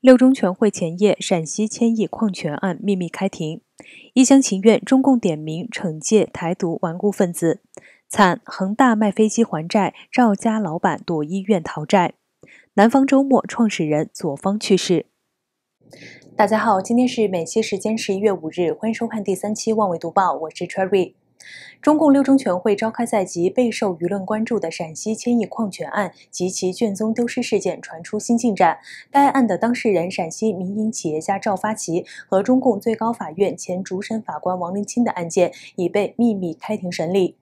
六中全会前夜，陕西千亿矿权案秘密开庭。一厢情愿，中共点名惩戒台独顽固分子。惨，恒大卖飞机还债，赵家老板躲医院逃债。南方周末创始人左方去世。大家好，今天是美西时间十一月五日，欢迎收看第三期《万维读报》，我是 Cherry。中共六中全会召开在即，备受舆论关注的陕西千亿矿权案及其卷宗丢失事件传出新进展。该案的当事人陕西民营企业家赵发奇和中共最高法院前主审法官王林清的案件已被秘密开庭审理。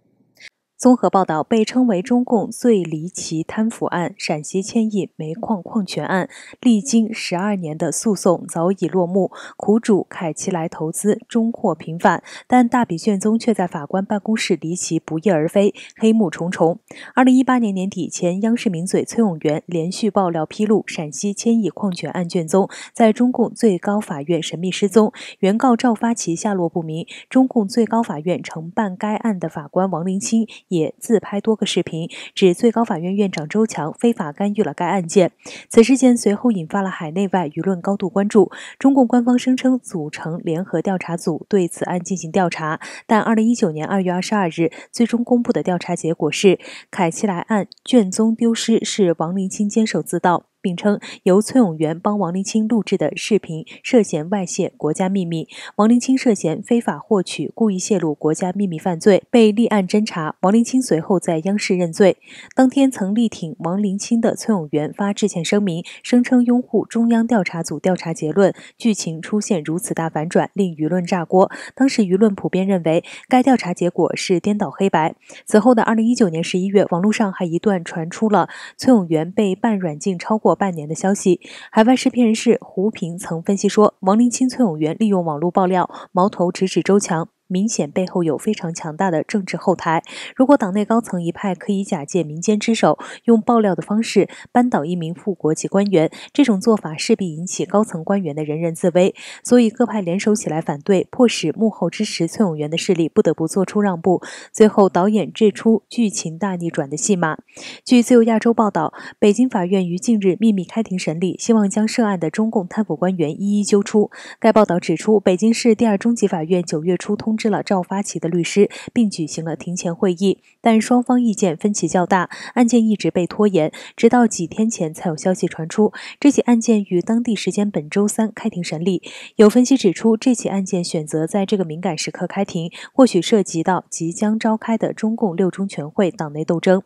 综合报道，被称为中共最离奇贪腐案——陕西千亿煤矿矿权案，历经十二年的诉讼早已落幕。苦主凯奇莱投资终获平反，但大笔卷宗却在法官办公室离奇不翼而飞，黑幕重重。二零一八年年底前，央视名嘴崔永元连续爆料披露，陕西千亿矿权案卷宗在中共最高法院神秘失踪，原告赵发奇下落不明。中共最高法院承办该案的法官王林清。也自拍多个视频，指最高法院院长周强非法干预了该案件。此事件随后引发了海内外舆论高度关注。中共官方声称组成联合调查组对此案进行调查，但二零一九年二月二十二日最终公布的调查结果是：凯奇莱案卷宗丢失是王林清监守自盗。并称由崔永元帮王林清录制的视频涉嫌外泄国家秘密，王林清涉嫌非法获取、故意泄露国家秘密犯罪，被立案侦查。王林清随后在央视认罪。当天曾力挺王林清的崔永元发致歉声明，声称拥护中央调查组调查结论。剧情出现如此大反转，令舆论炸锅。当时舆论普遍认为该调查结果是颠倒黑白。此后的二零一九年十一月，网络上还一段传出了崔永元被半软禁超过。半年的消息，海外视频人士胡平曾分析说，王林清、崔永元利用网络爆料，矛头直指周强。明显背后有非常强大的政治后台。如果党内高层一派可以假借民间之手，用爆料的方式扳倒一名副国级官员，这种做法势必引起高层官员的人人自危。所以各派联手起来反对，迫使幕后支持崔永元的势力不得不做出让步，最后导演这出剧情大逆转的戏码。据《自由亚洲》报道，北京法院于近日秘密开庭审理，希望将涉案的中共贪腐官员一一揪出。该报道指出，北京市第二中级法院九月初通。通知了赵发奇的律师，并举行了庭前会议，但双方意见分歧较大，案件一直被拖延，直到几天前才有消息传出。这起案件于当地时间本周三开庭审理。有分析指出，这起案件选择在这个敏感时刻开庭，或许涉及到即将召开的中共六中全会党内斗争。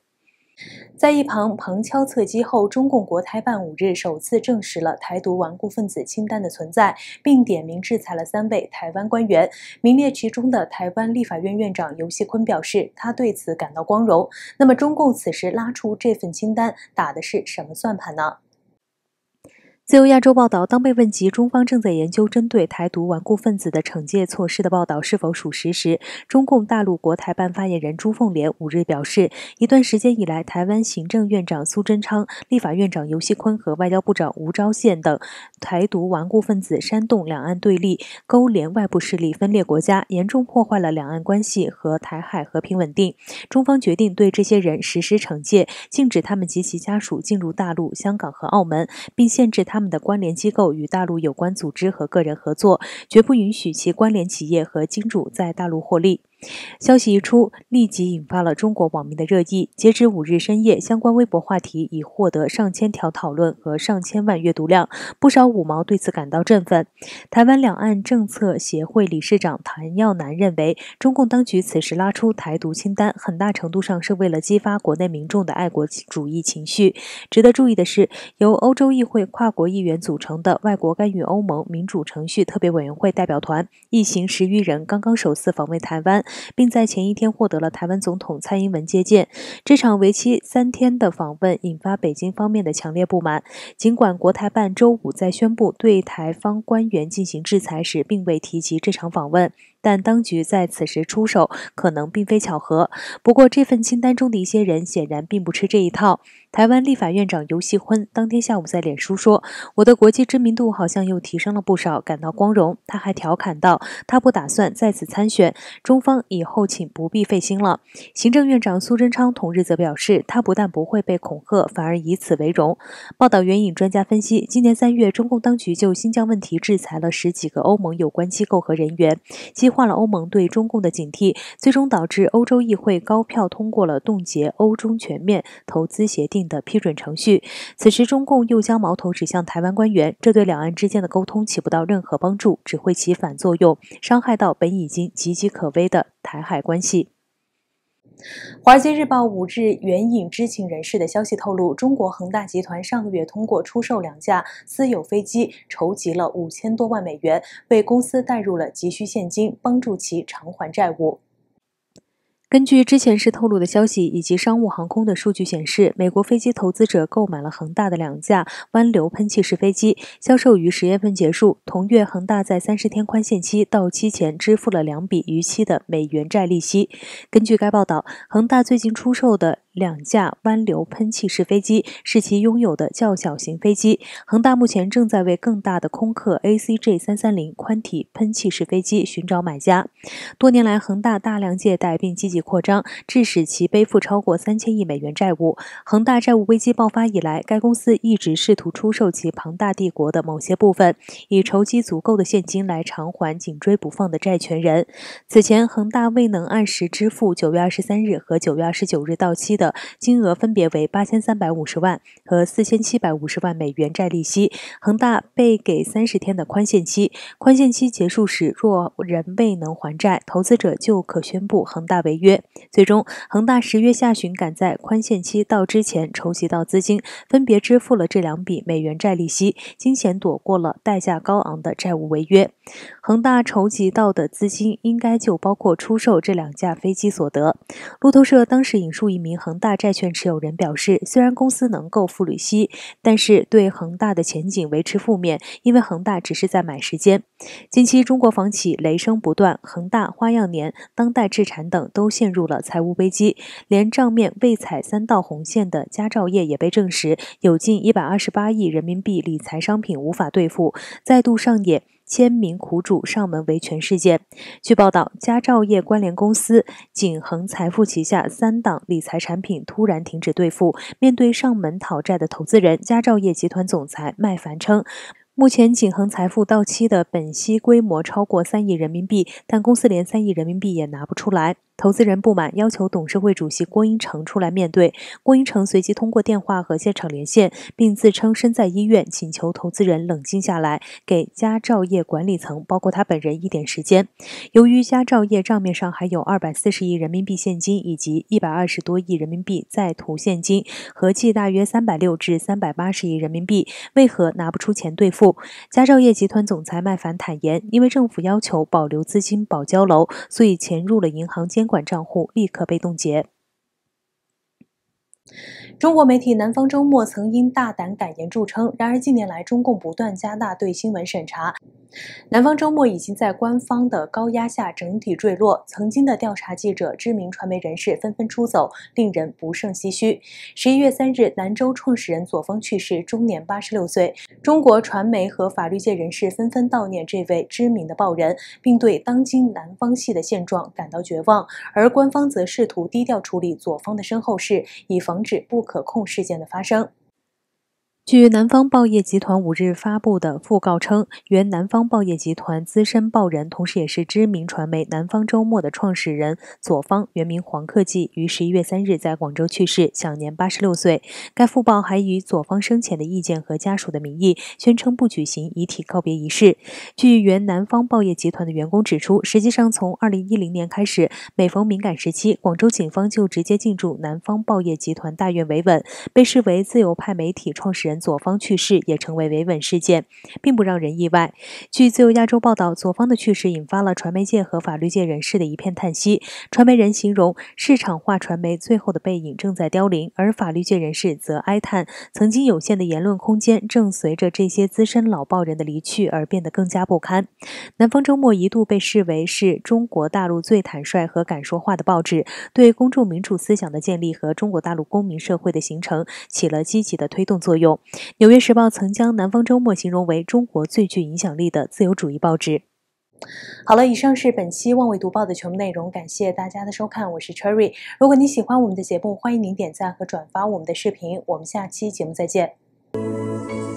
在一旁旁敲侧击后，中共国台办五日首次证实了台独顽固分子清单的存在，并点名制裁了三位台湾官员。名列其中的台湾立法院院长尤锡坤表示，他对此感到光荣。那么，中共此时拉出这份清单，打的是什么算盘呢？自由亚洲报道，当被问及中方正在研究针对台独顽固分子的惩戒措施的报道是否属实时，中共大陆国台办发言人朱凤莲五日表示，一段时间以来，台湾行政院长苏贞昌、立法院长游锡坤和外交部长吴钊燮等台独顽固分子煽动两岸对立，勾连外部势力分裂国家，严重破坏了两岸关系和台海和平稳定。中方决定对这些人实施惩戒，禁止他们及其家属进入大陆、香港和澳门，并限制他。他们的关联机构与大陆有关组织和个人合作，绝不允许其关联企业和金主在大陆获利。消息一出，立即引发了中国网民的热议。截至五日深夜，相关微博话题已获得上千条讨论和上千万阅读量。不少五毛对此感到振奋。台湾两岸政策协会理事长谭耀南认为，中共当局此时拉出台独清单，很大程度上是为了激发国内民众的爱国主义情绪。值得注意的是，由欧洲议会跨国议员组成的外国干预欧盟民主程序特别委员会代表团一行十余人，刚刚首次访问台湾。并在前一天获得了台湾总统蔡英文接见。这场为期三天的访问引发北京方面的强烈不满。尽管国台办周五在宣布对台方官员进行制裁时，并未提及这场访问。但当局在此时出手，可能并非巧合。不过，这份清单中的一些人显然并不吃这一套。台湾立法院长尤锡坤当天下午在脸书说：“我的国际知名度好像又提升了不少，感到光荣。”他还调侃道：“他不打算再次参选。”中方以后请不必费心了。行政院长苏贞昌同日则表示：“他不但不会被恐吓，反而以此为荣。”报道援引专家分析，今年三月，中共当局就新疆问题制裁了十几个欧盟有关机构和人员。几激化了欧盟对中共的警惕，最终导致欧洲议会高票通过了冻结欧中全面投资协定的批准程序。此时，中共又将矛头指向台湾官员，这对两岸之间的沟通起不到任何帮助，只会起反作用，伤害到本已经岌岌可危的台海关系。《华尔街日报》五日援引知情人士的消息透露，中国恒大集团上个月通过出售两架私有飞机，筹集了五千多万美元，为公司带入了急需现金，帮助其偿还债务。根据之前是透露的消息，以及商务航空的数据显示，美国飞机投资者购买了恒大的两架湾流喷气式飞机，销售于十月份结束。同月，恒大在三十天宽限期到期前支付了两笔逾期的美元债利息。根据该报道，恒大最近出售的。两架湾流喷气式飞机是其拥有的较小型飞机。恒大目前正在为更大的空客 A C J 三三零宽体喷气式飞机寻找买家。多年来，恒大大量借贷并积极扩张，致使其背负超过三千亿美元债务。恒大债务危机爆发以来，该公司一直试图出售其庞大帝国的某些部分，以筹集足够的现金来偿还紧追不放的债权人。此前，恒大未能按时支付九月二十三日和九月二十九日到期的。金额分别为八千三百五十万和四千七百五十万美元债利息，恒大被给三十天的宽限期，宽限期结束时若仍未能还债，投资者就可宣布恒大违约。最终，恒大十月下旬赶在宽限期到之前筹集到资金，分别支付了这两笔美元债利息，惊险躲过了代价高昂的债务违约。恒大筹集到的资金应该就包括出售这两架飞机所得。路透社当时引述一名恒。恒大债券持有人表示，虽然公司能够付利息，但是对恒大的前景维持负面，因为恒大只是在买时间。近期中国房企雷声不断，恒大、花样年、当代置产等都陷入了财务危机，连账面未踩三道红线的佳兆业也被证实有近一百二十八亿人民币理财商品无法兑付，再度上演。千名苦主上门维权事件，据报道，佳兆业关联公司景恒财富旗下三档理财产品突然停止兑付。面对上门讨债的投资人，佳兆业集团总裁麦凡称，目前景恒财富到期的本息规模超过三亿人民币，但公司连三亿人民币也拿不出来。投资人不满，要求董事会主席郭英成出来面对。郭英成随即通过电话和现场连线，并自称身在医院，请求投资人冷静下来，给佳兆业管理层，包括他本人一点时间。由于佳兆业账面上还有二百四十亿人民币现金，以及一百二十多亿人民币在途现金，合计大约三百六至三百八十亿人民币，为何拿不出钱兑付？佳兆业集团总裁麦凡坦言，因为政府要求保留资金保交楼，所以钱入了银行监。管账户立刻被冻结。中国媒体南方周末曾因大胆敢言著称，然而近年来中共不断加大对新闻审查。南方周末已经在官方的高压下整体坠落，曾经的调查记者、知名传媒人士纷纷出走，令人不胜唏嘘。十一月三日，南周创始人左峰去世，终年八十六岁。中国传媒和法律界人士纷纷悼念这位知名的报人，并对当今南方系的现状感到绝望。而官方则试图低调处理左峰的身后事，以防止不可控事件的发生。据南方报业集团五日发布的讣告称，原南方报业集团资深报人，同时也是知名传媒《南方周末》的创始人左方，原名黄克济，于十一月三日在广州去世，享年八十六岁。该讣报还以左方生前的意见和家属的名义，宣称不举行遗体告别仪式。据原南方报业集团的员工指出，实际上从二零一零年开始，每逢敏感时期，广州警方就直接进驻南方报业集团大院维稳，被视为自由派媒体创始人。左方去世也成为维稳事件，并不让人意外。据自由亚洲报道，左方的去世引发了传媒界和法律界人士的一片叹息。传媒人形容市场化传媒最后的背影正在凋零，而法律界人士则哀叹，曾经有限的言论空间正随着这些资深老报人的离去而变得更加不堪。南方周末一度被视为是中国大陆最坦率和敢说话的报纸，对公众民主思想的建立和中国大陆公民社会的形成起了积极的推动作用。《纽约时报》曾将《南方周末》形容为中国最具影响力的自由主义报纸。好了，以上是本期《望维读报》的全部内容，感谢大家的收看，我是 Cherry。如果你喜欢我们的节目，欢迎您点赞和转发我们的视频。我们下期节目再见。